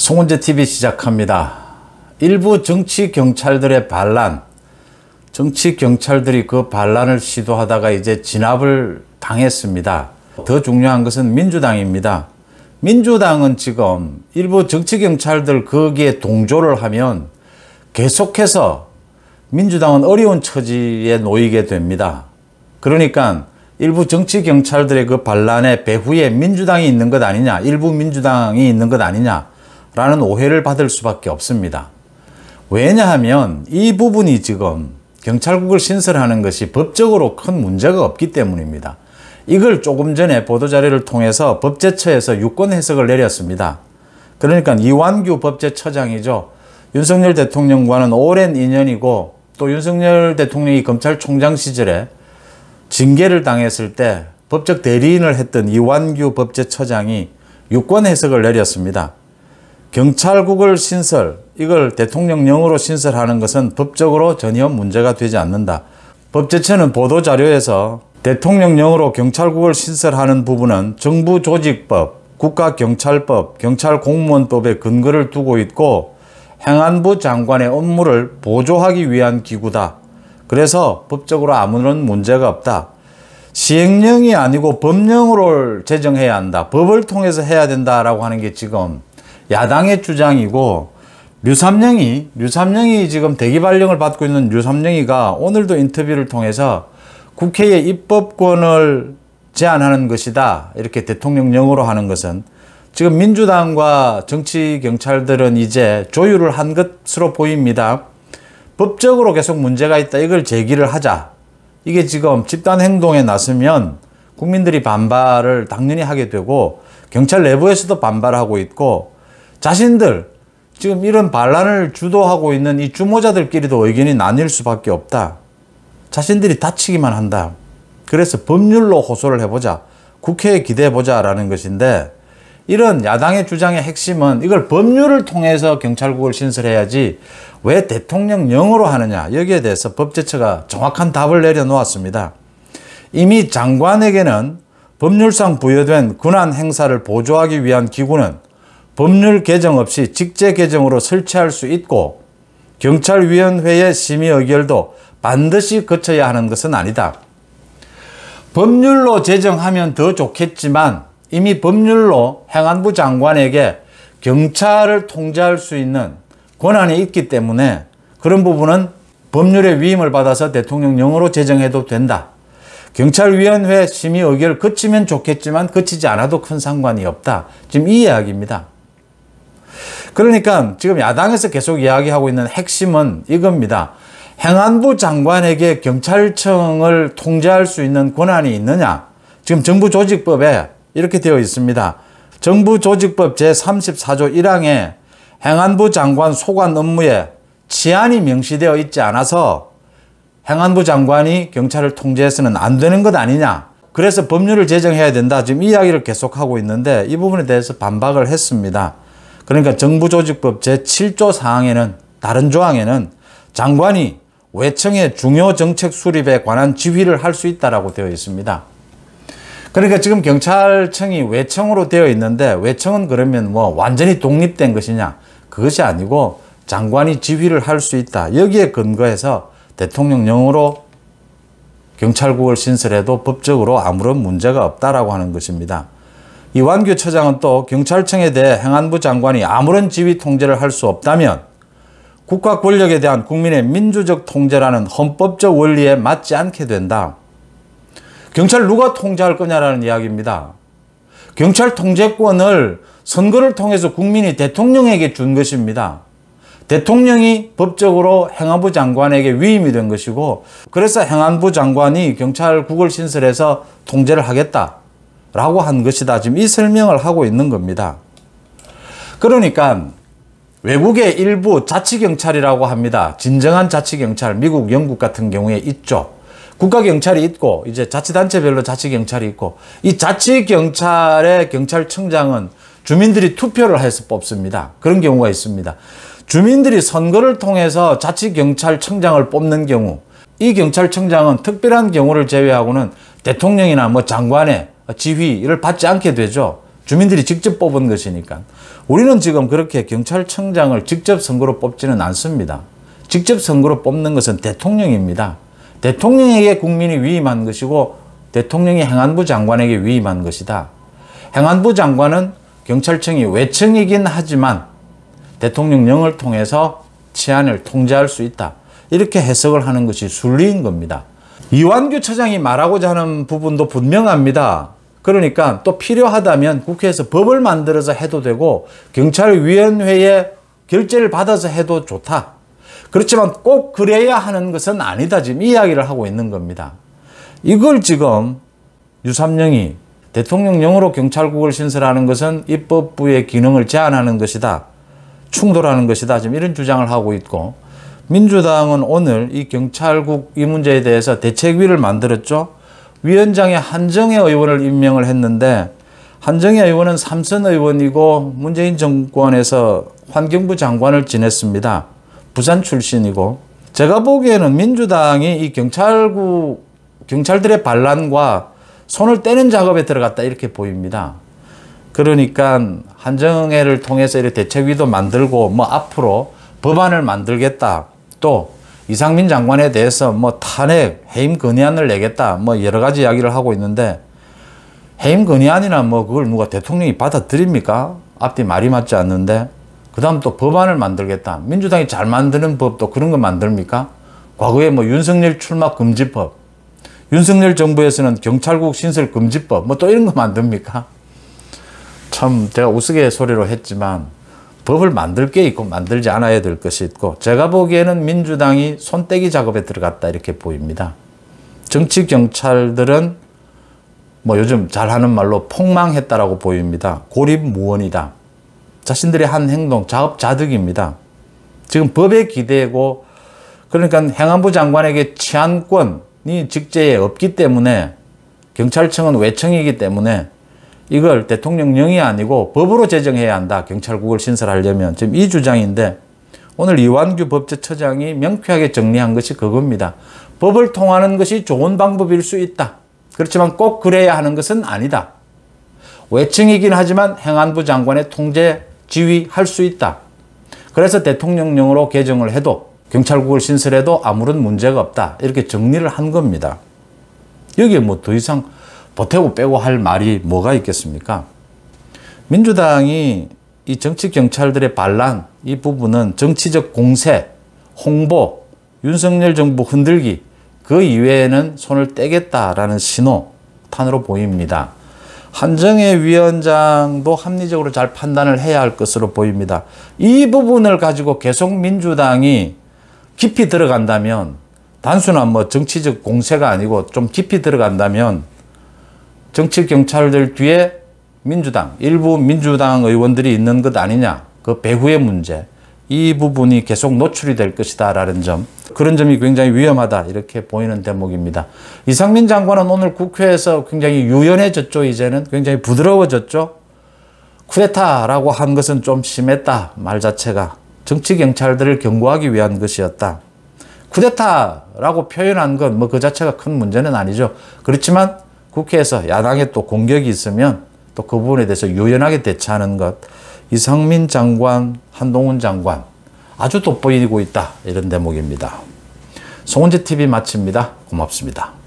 송은재 TV 시작합니다. 일부 정치 경찰들의 반란, 정치 경찰들이 그 반란을 시도하다가 이제 진압을 당했습니다. 더 중요한 것은 민주당입니다. 민주당은 지금 일부 정치 경찰들 거기에 동조를 하면 계속해서 민주당은 어려운 처지에 놓이게 됩니다. 그러니까 일부 정치 경찰들의 그 반란의 배후에 민주당이 있는 것 아니냐, 일부 민주당이 있는 것 아니냐, 라는 오해를 받을 수밖에 없습니다. 왜냐하면 이 부분이 지금 경찰국을 신설하는 것이 법적으로 큰 문제가 없기 때문입니다. 이걸 조금 전에 보도자료를 통해서 법제처에서 유권 해석을 내렸습니다. 그러니까 이완규 법제처장이죠. 윤석열 대통령과는 오랜 인연이고 또 윤석열 대통령이 검찰총장 시절에 징계를 당했을 때 법적 대리인을 했던 이완규 법제처장이 유권 해석을 내렸습니다. 경찰국을 신설, 이걸 대통령령으로 신설하는 것은 법적으로 전혀 문제가 되지 않는다. 법제처는 보도자료에서 대통령령으로 경찰국을 신설하는 부분은 정부조직법, 국가경찰법, 경찰공무원법에 근거를 두고 있고 행안부 장관의 업무를 보조하기 위한 기구다. 그래서 법적으로 아무런 문제가 없다. 시행령이 아니고 법령으로 제정해야 한다. 법을 통해서 해야 된다라고 하는 게 지금 야당의 주장이고 류삼영이 류삼영이 지금 대기 발령을 받고 있는 류삼영이가 오늘도 인터뷰를 통해서 국회의 입법권을 제한하는 것이다. 이렇게 대통령령으로 하는 것은 지금 민주당과 정치 경찰들은 이제 조율을 한 것으로 보입니다. 법적으로 계속 문제가 있다. 이걸 제기를 하자. 이게 지금 집단 행동에 나서면 국민들이 반발을 당연히 하게 되고 경찰 내부에서도 반발하고 있고 자신들 지금 이런 반란을 주도하고 있는 이 주모자들끼리도 의견이 나뉠 수밖에 없다. 자신들이 다치기만 한다. 그래서 법률로 호소를 해보자. 국회에 기대해보자 라는 것인데 이런 야당의 주장의 핵심은 이걸 법률을 통해서 경찰국을 신설해야지 왜 대통령령으로 하느냐 여기에 대해서 법제처가 정확한 답을 내려놓았습니다. 이미 장관에게는 법률상 부여된 군안 행사를 보조하기 위한 기구는 법률 개정 없이 직제 개정으로 설치할 수 있고 경찰위원회의 심의 의결도 반드시 거쳐야 하는 것은 아니다. 법률로 제정하면 더 좋겠지만 이미 법률로 행안부 장관에게 경찰을 통제할 수 있는 권한이 있기 때문에 그런 부분은 법률의 위임을 받아서 대통령령으로 제정해도 된다. 경찰위원회 심의 의결 거치면 좋겠지만 거치지 않아도 큰 상관이 없다. 지금 이 이야기입니다. 그러니까 지금 야당에서 계속 이야기하고 있는 핵심은 이겁니다. 행안부 장관에게 경찰청을 통제할 수 있는 권한이 있느냐? 지금 정부 조직법에 이렇게 되어 있습니다. 정부 조직법 제34조 1항에 행안부 장관 소관 업무에 치안이 명시되어 있지 않아서 행안부 장관이 경찰을 통제해서는 안 되는 것 아니냐. 그래서 법률을 제정해야 된다. 지금 이야기를 계속하고 있는데 이 부분에 대해서 반박을 했습니다. 그러니까 정부조직법 제7조 사항에는 다른 조항에는 장관이 외청의 중요 정책 수립에 관한 지휘를 할 수 있다라고 되어 있습니다. 그러니까 지금 경찰청이 외청으로 되어 있는데 외청은 그러면 뭐 완전히 독립된 것이냐 그것이 아니고 장관이 지휘를 할 수 있다 여기에 근거해서 대통령령으로 경찰국을 신설해도 법적으로 아무런 문제가 없다라고 하는 것입니다. 이완규 처장은 또 경찰청에 대해 행안부 장관이 아무런 지휘 통제를 할 수 없다면 국가 권력에 대한 국민의 민주적 통제라는 헌법적 원리에 맞지 않게 된다. 경찰 누가 통제할 거냐라는 이야기입니다. 경찰 통제권을 선거를 통해서 국민이 대통령에게 준 것입니다. 대통령이 법적으로 행안부 장관에게 위임이 된 것이고 그래서 행안부 장관이 경찰국을 신설해서 통제를 하겠다. 라고 한 것이다. 지금 이 설명을 하고 있는 겁니다. 그러니까 외국의 일부 자치경찰이라고 합니다. 진정한 자치경찰, 미국, 영국 같은 경우에 있죠. 국가경찰이 있고 이제 자치단체별로 자치경찰이 있고 이 자치경찰의 경찰청장은 주민들이 투표를 해서 뽑습니다. 그런 경우가 있습니다. 주민들이 선거를 통해서 자치경찰청장을 뽑는 경우 이 경찰청장은 특별한 경우를 제외하고는 대통령이나 뭐 장관의 지휘를 받지 않게 되죠. 주민들이 직접 뽑은 것이니까. 우리는 지금 그렇게 경찰청장을 직접 선거로 뽑지는 않습니다. 직접 선거로 뽑는 것은 대통령입니다. 대통령에게 국민이 위임한 것이고 대통령이 행안부 장관에게 위임한 것이다. 행안부 장관은 경찰청이 외청이긴 하지만 대통령령을 통해서 치안을 통제할 수 있다. 이렇게 해석을 하는 것이 순리인 겁니다. 이완규 처장이 말하고자 하는 부분도 분명합니다. 그러니까 또 필요하다면 국회에서 법을 만들어서 해도 되고 경찰위원회에 결재를 받아서 해도 좋다. 그렇지만 꼭 그래야 하는 것은 아니다. 지금 이야기를 하고 있는 겁니다. 이걸 지금 유삼령이 대통령령으로 경찰국을 신설하는 것은 입법부의 기능을 제한하는 것이다. 충돌하는 것이다. 지금 이런 주장을 하고 있고 민주당은 오늘 이 경찰국 이 문제에 대해서 대책위를 만들었죠. 위원장에 한정혜 의원을 임명을 했는데 한정혜 의원은 삼선 의원이고 문재인 정권에서 환경부 장관을 지냈습니다. 부산 출신이고 제가 보기에는 민주당이 이 경찰구 경찰들의 반란과 손을 떼는 작업에 들어갔다 이렇게 보입니다. 그러니까 한정회를 통해서 이렇게 대책위도 만들고 뭐 앞으로 법안을 만들겠다. 또 이상민 장관에 대해서 뭐 탄핵, 해임 건의안을 내겠다 뭐 여러 가지 이야기를 하고 있는데 해임 건의안이나 뭐 그걸 누가 대통령이 받아들입니까? 앞뒤 말이 맞지 않는데 그 다음 또 법안을 만들겠다. 민주당이 잘 만드는 법도 그런 거 만듭니까? 과거에 뭐 윤석열 출마 금지법, 윤석열 정부에서는 경찰국 신설 금지법 뭐 또 이런 거 만듭니까? 참 제가 우스개소리로 했지만 법을 만들 게 있고 만들지 않아야 될 것이 있고 제가 보기에는 민주당이 손떼기 작업에 들어갔다 이렇게 보입니다. 정치 경찰들은 뭐 요즘 잘하는 말로 폭망했다라고 보입니다. 고립무원이다. 자신들의 한 행동, 자업자득입니다. 지금 법에 기대고 그러니까 행안부 장관에게 치안권이 직제에 없기 때문에 경찰청은 외청이기 때문에 이걸 대통령령이 아니고 법으로 제정해야 한다. 경찰국을 신설하려면. 지금 이 주장인데 오늘 이완규 법제처장이 명쾌하게 정리한 것이 그겁니다. 법을 통하는 것이 좋은 방법일 수 있다. 그렇지만 꼭 그래야 하는 것은 아니다. 외층이긴 하지만 행안부 장관의 통제 지휘할 수 있다. 그래서 대통령령으로 개정을 해도 경찰국을 신설해도 아무런 문제가 없다. 이렇게 정리를 한 겁니다. 여기에 뭐 더 이상 보태고 빼고 할 말이 뭐가 있겠습니까? 민주당이 이 정치 경찰들의 반란 이 부분은 정치적 공세, 홍보, 윤석열 정부 흔들기 그 이외에는 손을 떼겠다라는 신호 탄으로 보입니다. 한정혜 위원장도 합리적으로 잘 판단을 해야 할 것으로 보입니다. 이 부분을 가지고 계속 민주당이 깊이 들어간다면 단순한 뭐 정치적 공세가 아니고 좀 깊이 들어간다면 정치 경찰들 뒤에 민주당, 일부 민주당 의원들이 있는 것 아니냐. 그 배후의 문제. 이 부분이 계속 노출이 될 것이다 라는 점 그런 점이 굉장히 위험하다 이렇게 보이는 대목입니다. 이상민 장관은 오늘 국회에서 굉장히 유연해졌죠. 이제는 굉장히 부드러워졌죠. 쿠데타라고 한 것은 좀 심했다. 말 자체가 정치 경찰들을 경고하기 위한 것이었다. 쿠데타라고 표현한 건 뭐 그 자체가 큰 문제는 아니죠. 그렇지만 국회에서 야당에 또 공격이 있으면 또 그 부분에 대해서 유연하게 대처하는 것. 이상민 장관, 한동훈 장관 아주 돋보이고 있다. 이런 대목입니다. 송은지TV 마칩니다. 고맙습니다.